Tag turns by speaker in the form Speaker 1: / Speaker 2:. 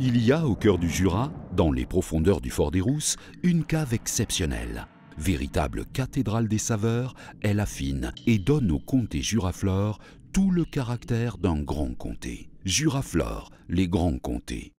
Speaker 1: Il y a au cœur du Jura, dans les profondeurs du Fort des Rousses, une cave exceptionnelle. Véritable cathédrale des saveurs, elle affine et donne au comté Juraflore tout le caractère d'un grand comté. Juraflore, les grands comtés.